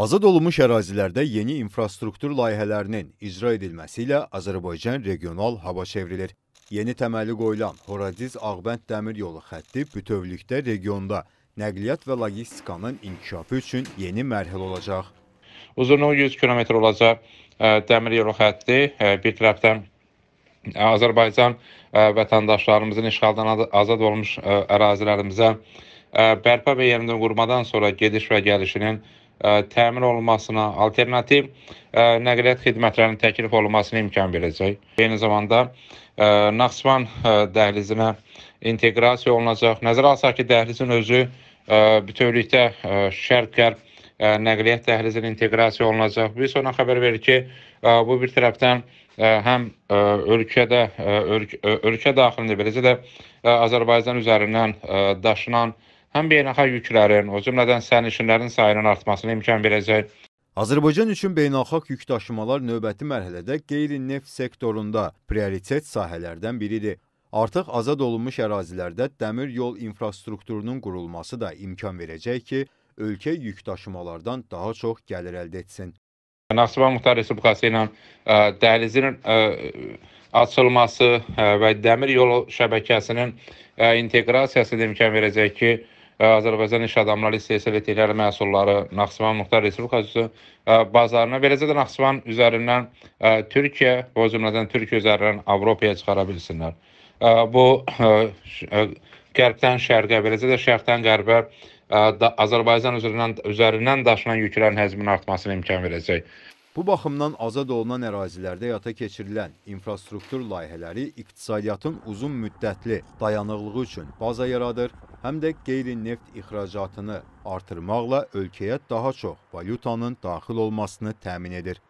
Azad olunmuş ərazilərdə yeni infrastruktur layihələrinin icra edilməsi ilə Azərbaycan regional hava çevrilir. Yeni təməli qoyulan Horadiz-Ağbənd dəmir yolu xətti bütövlükdə regionda nəqliyyat və logistikanın inkişafı üçün yeni mərhəl olacaq. Uzunluğu 100 km olacaq e, dəmir yolu xətti e, bir tərəfdən e, Azərbaycan vətəndaşlarımızın işğaldan azad olmuş ərazilərimizə bərpa və yenidən qurmadan sonra gediş və gəlişinin E, təmin olunmasına, alternativ e, nəqliyyat xidmətlərinin təklif olunmasına imkan verəcək. Eyni zamanda e, Naxçıvan dəhlizinə inteqrasiya olunacaq. Nəzərə alsaq ki, dəhlizin özü bütövlükdə şərq-qərb nəqliyyat dəhlizinin inteqrasiya olunacaq. Bir sonra xəbər verir ki, bu bir tərəfdən həm ölkədə ölkə, ölkə daxilində, beləcə də Azərbaycan üzərindən daşınan həm beynəlxalq yüklərin, o cümlədən sərnişinlərin sayının artmasına imkan verəcək. Azərbaycan üçün beynəlxalq yük daşımalar növbəti mərhələdə qeyri-neft sektorunda prioritet sahələrdən biridir. Artıq azad olunmuş ərazilərdə dəmir yol infrastrukturunun qurulması da imkan verəcək ki, ölkə yük daşımalardan daha çox gəlir əldə etsin. Naxçıvan Muxtar Respublikası ilə ə, dəhlizin ə, açılması ə, və dəmir yolu şəbəkəsinin ə, inteqrasiyası imkan verəcək ki, və Azərbaycan İş Adamları İstehsal etdikləri məhsulları Naxçıvan Muxtar Respublikası e, bazarına, beləcə də Naxçıvan üzərindən e, Türkiyə və o cümlədən Türkiyə üzərindən Avropaya çıxara bilsinlər. E, bu qərbdən şərqə, beləcə də şərqdən qərbə Azərbaycan üzərindən üzərindən daşınan yüklərin həcminin artmasına imkan verəcək. Bu baxımdan azad olunan ərazilərdə həyata keçirilən infrastruktur layihələri iqtisadiyyatın uzun müddətli dayanıqlığı üçün baza yaradır, həm də qeyri-neft ixracatını artırmaqla ölkəyə daha çox valyutanın daxil olmasını təmin edir.